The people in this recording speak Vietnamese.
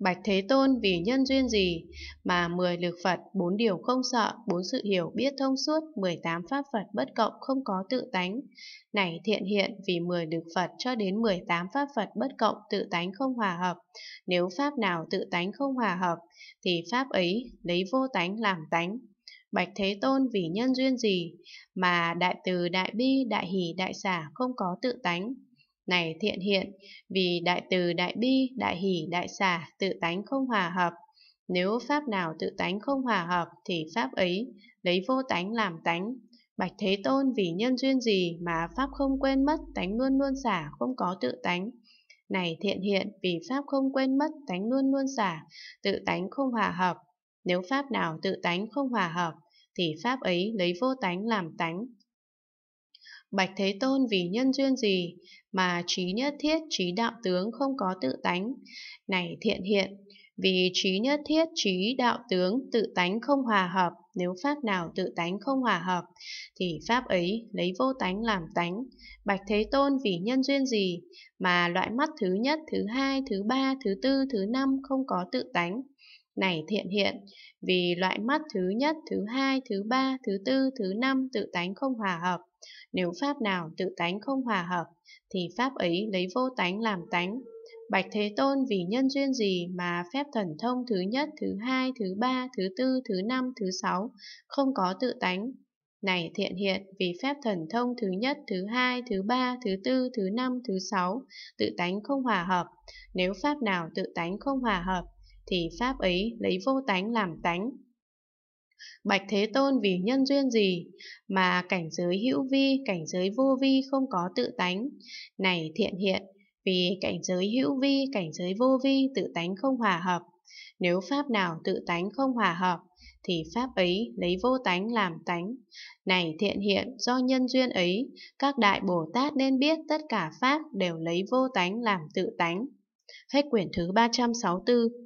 Bạch Thế Tôn vì nhân duyên gì mà 10 lực Phật, bốn điều không sợ, bốn sự hiểu biết thông suốt, 18 pháp Phật bất cộng không có tự tánh. Này thiện hiện vì 10 lực Phật cho đến 18 pháp Phật bất cộng tự tánh không hòa hợp. Nếu pháp nào tự tánh không hòa hợp thì pháp ấy lấy vô tánh làm tánh. Bạch Thế Tôn vì nhân duyên gì mà đại từ đại bi đại hỷ đại xả không có tự tánh này thiện hiện, vì đại từ đại bi, đại hỷ, đại xả, tự tánh không hòa hợp. Nếu pháp nào tự tánh không hòa hợp thì pháp ấy lấy vô tánh làm tánh. Bạch Thế Tôn vì nhân duyên gì mà pháp không quên mất, tánh luôn luôn xả, không có tự tánh. Này thiện hiện, vì pháp không quên mất, tánh luôn luôn xả, tự tánh không hòa hợp. Nếu pháp nào tự tánh không hòa hợp thì pháp ấy lấy vô tánh làm tánh. Bạch Thế Tôn vì nhân duyên gì mà trí nhất thiết trí đạo tướng không có tự tánh? Này thiện hiện, vì trí nhất thiết trí đạo tướng tự tánh không hòa hợp, nếu pháp nào tự tánh không hòa hợp, thì pháp ấy lấy vô tánh làm tánh. Bạch Thế Tôn vì nhân duyên gì mà loại mắt thứ nhất, thứ hai, thứ ba, thứ tư, thứ năm không có tự tánh? này thiện hiện, vì loại mắt thứ nhất, thứ hai, thứ ba, thứ tư, thứ năm tự tánh không hòa hợp. Nếu pháp nào tự tánh không hòa hợp, thì pháp ấy lấy vô tánh làm tánh. Bạch Thế Tôn vì nhân duyên gì mà phép thần thông thứ nhất, thứ hai, thứ ba, thứ tư, thứ năm, thứ sáu không có tự tánh, này thiện hiện vì phép thần thông thứ nhất, thứ hai, thứ ba, thứ tư, thứ năm, thứ sáu, tự tánh không hòa hợp. Nếu pháp nào tự tánh không hòa hợp thì pháp ấy lấy vô tánh làm tánh. Bạch Thế Tôn vì nhân duyên gì mà cảnh giới hữu vi, cảnh giới vô vi không có tự tánh? Này thiện hiện, vì cảnh giới hữu vi, cảnh giới vô vi tự tánh không hòa hợp. Nếu pháp nào tự tánh không hòa hợp, thì pháp ấy lấy vô tánh làm tánh. Này thiện hiện, do nhân duyên ấy, các đại Bồ Tát nên biết tất cả pháp đều lấy vô tánh làm tự tánh. Hết quyển thứ 364